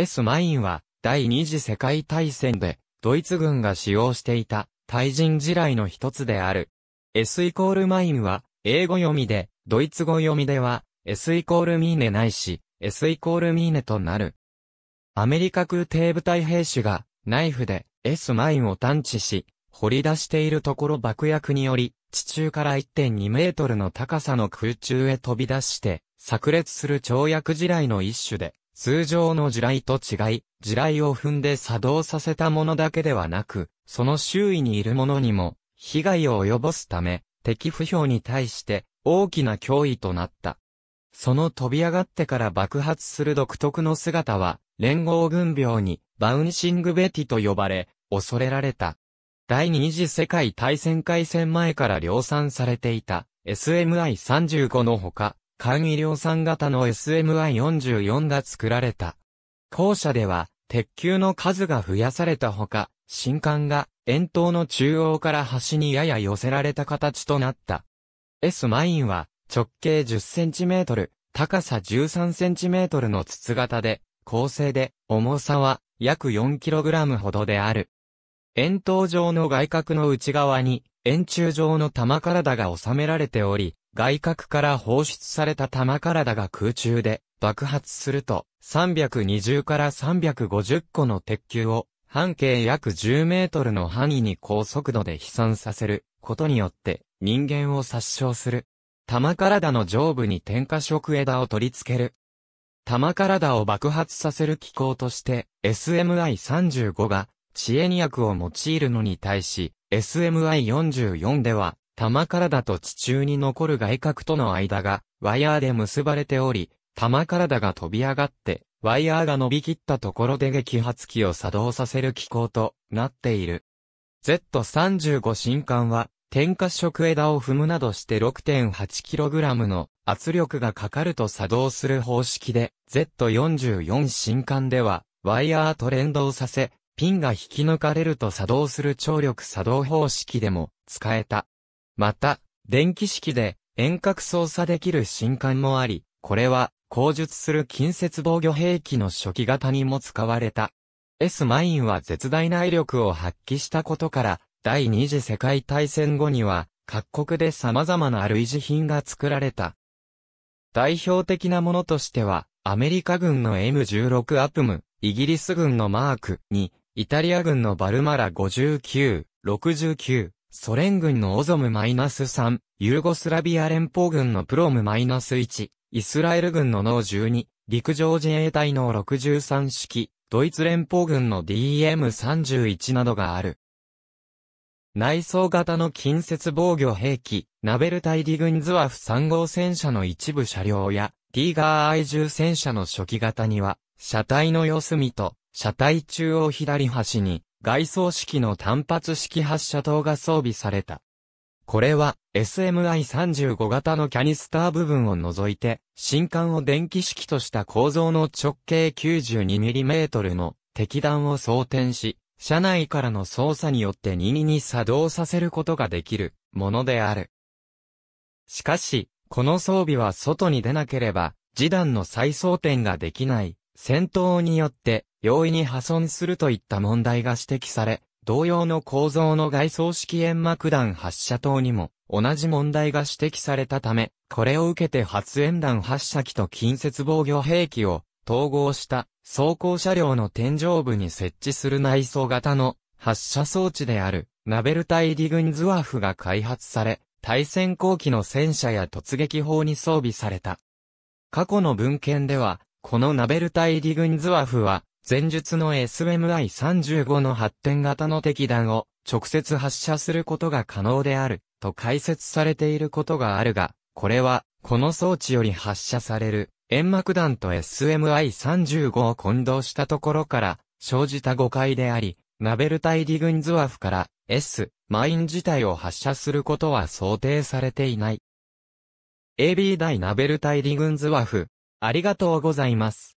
S マインは第二次世界大戦でドイツ軍が使用していた対人地雷の一つである。S イコールマインは英語読みで、ドイツ語読みでは S イコールミーネないし S イコールミーネとなる。アメリカ空挺部隊兵士がナイフで S マインを探知し、掘り出しているところ爆薬により、地中から1.2メートルの高さの空中へ飛び出して、炸裂する跳躍地雷の一種で、通常の地雷と違い、地雷を踏んで作動させたものだけではなく、その周囲にいるものにも、被害を及ぼすため、敵不評に対して大きな脅威となった。その飛び上がってから爆発する独特の姿は、連合軍病にバウンシングベティと呼ばれ、恐れられた。第二次世界大戦開戦前から量産されていた SMI-35 のほか、簡易量産型の SMI44 が作られた。後者では、鉄球の数が増やされたほか、新艦が円筒の中央から端にやや寄せられた形となった。S マインは直径 10cm、高さ 13cm の筒型で、構成で重さは約 4kg ほどである。円筒状の外角の内側に円柱状の玉体が収められており、外角から放出された玉体が空中で爆発すると、320から350個の鉄球を、半径約10メートルの範囲に高速度で飛散させることによって人間を殺傷する。玉体の上部に点火食枝を取り付ける。玉体を爆発させる機構として SMI-35 が知恵に薬を用いるのに対し SMI-44 では玉体と地中に残る外角との間が、ワイヤーで結ばれており、玉体が飛び上がって、ワイヤーが伸びきったところで激発機を作動させる機構となっている。Z35 新艦は、点火色枝を踏むなどして 6.8kg の圧力がかかると作動する方式で、Z44 新艦では、ワイヤーと連動させ、ピンが引き抜かれると作動する張力作動方式でも使えた。また、電気式で遠隔操作できる新艦もあり、これは、口述する近接防御兵器の初期型にも使われた。S マインは絶大な威力を発揮したことから、第二次世界大戦後には、各国で様々な類似品が作られた。代表的なものとしては、アメリカ軍の M16 アプム、イギリス軍のマーク2、イタリア軍のバルマラ59、69、ソ連軍のオゾム -3、ユーゴスラビア連邦軍のプロム -1、イスラエル軍のノー12、陸上自衛隊の63式、ドイツ連邦軍の DM31 などがある。内装型の近接防御兵器、ナベルイディグンズワフ3号戦車の一部車両や、ティーガー I10 戦車の初期型には、車体の四隅と、車体中央左端に、外装式の単発式発射灯が装備された。これは SMI35 型のキャニスター部分を除いて、新艦を電気式とした構造の直径 92mm の敵弾を装填し、車内からの操作によって22に作動させることができるものである。しかし、この装備は外に出なければ、時弾の再装填ができない、戦闘によって容易に破損するといった問題が指摘され、同様の構造の外装式煙幕弾発射塔にも同じ問題が指摘されたため、これを受けて発煙弾発射機と近接防御兵器を統合した装甲車両の天井部に設置する内装型の発射装置であるナベルタイディグンズワフが開発され、対戦後期の戦車や突撃砲に装備された。過去の文献では、このナベルタイディグンズワフは前述の SMI-35 の発展型の敵弾を直接発射することが可能であると解説されていることがあるが、これはこの装置より発射される煙幕弾と SMI-35 を混同したところから生じた誤解であり、ナベルイディグンズワフから S、マイン自体を発射することは想定されていない。AB 大ナベルイディグンズワフ、ありがとうございます。